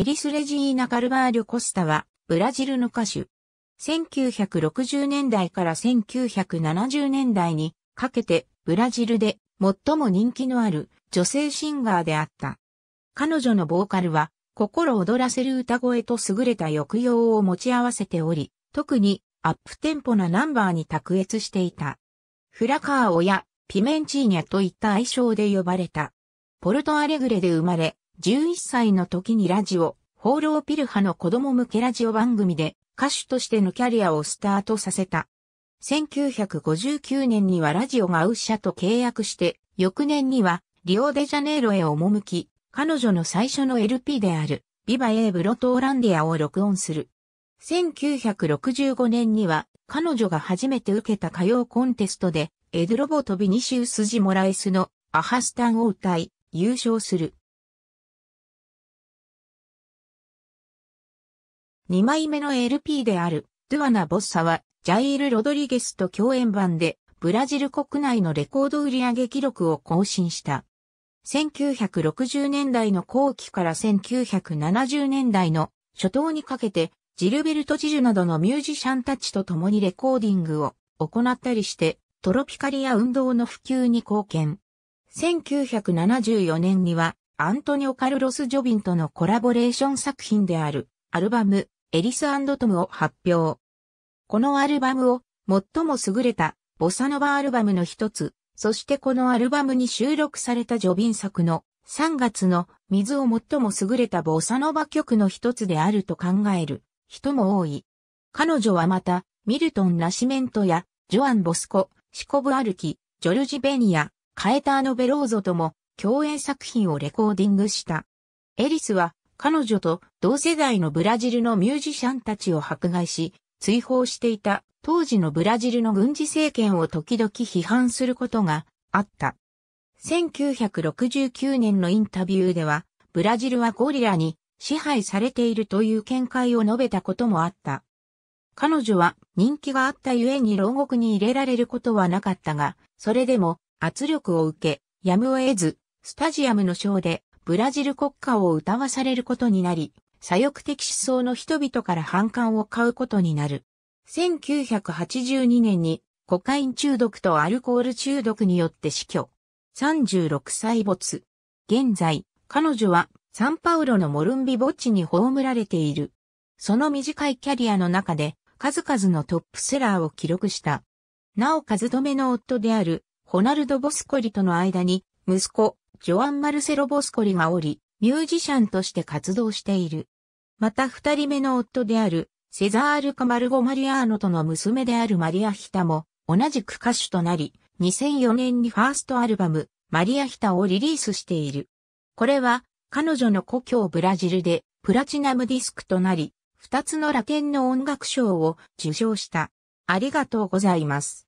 エリス・レジーナ・カルバーリョ・コスタは、ブラジルの歌手。1960年代から1970年代にかけて、ブラジルで最も人気のある女性シンガーであった。彼女のボーカルは、心躍らせる歌声と優れた抑揚を持ち合わせており、特にアップテンポなナンバーに卓越していた。フラカーオやピメンチーニャといった愛称で呼ばれた。ポルトアレグレで生まれ、11歳の時にラジオ、放浪ピルハの子供向けラジオ番組で歌手としてのキャリアをスタートさせた。1959年にはラジオがウッシャと契約して、翌年にはリオデジャネイロへ赴き、彼女の最初の LP である、ビバエーブロトーランディアを録音する。1965年には、彼女が初めて受けた歌謡コンテストで、エドロボとビニシウス・ジ・モラエスのアハスタンを歌い、優勝する。2枚目の LP である、ドゥアナ・ボッサは、ジャイール・ロドリゲスと共演版で、ブラジル国内のレコード売上記録を更新した。1960年代の後期から1970年代の初頭にかけて、ジルベルト・ジジュなどのミュージシャンたちと共にレコーディングを行ったりして、トロピカリア運動の普及に貢献。1974年には、アントニオ・カルロス・ジョビンとのコラボレーション作品である、アルバム、エリストムを発表。このアルバムを最も優れたボサノバアルバムの一つ、そしてこのアルバムに収録されたジョビン作の3月の水を最も優れたボサノバ曲の一つであると考える人も多い。彼女はまたミルトン・ナシメントやジョアン・ボスコ、シコブ・アルキ、ジョルジ・ベニア、カエターノ・ベローゾとも共演作品をレコーディングした。エリスは彼女と同世代のブラジルのミュージシャンたちを迫害し、追放していた当時のブラジルの軍事政権を時々批判することがあった。1969年のインタビューでは、ブラジルはゴリラに支配されているという見解を述べたこともあった。彼女は人気があったゆえに牢獄に入れられることはなかったが、それでも圧力を受け、やむを得ず、スタジアムのショーでブラジル国歌を歌わされることになり、左翼的思想の人々から反感を買うことになる。1982年にコカイン中毒とアルコール中毒によって死去。36歳没。現在、彼女はサンパウロのモルンビ墓地に葬られている。その短いキャリアの中で数々のトップセラーを記録した。なお、数止めの夫であるホナルド・ボスコリとの間に息子、ジョアン・マルセロ・ボスコリがおり、ミュージシャンとして活動している。また二人目の夫である、セザール・カマルゴ・マリアーノとの娘であるマリア・ヒタも、同じく歌手となり、2004年にファーストアルバム、マリア・ヒタをリリースしている。これは、彼女の故郷ブラジルで、プラチナムディスクとなり、二つのラテンの音楽賞を受賞した。ありがとうございます。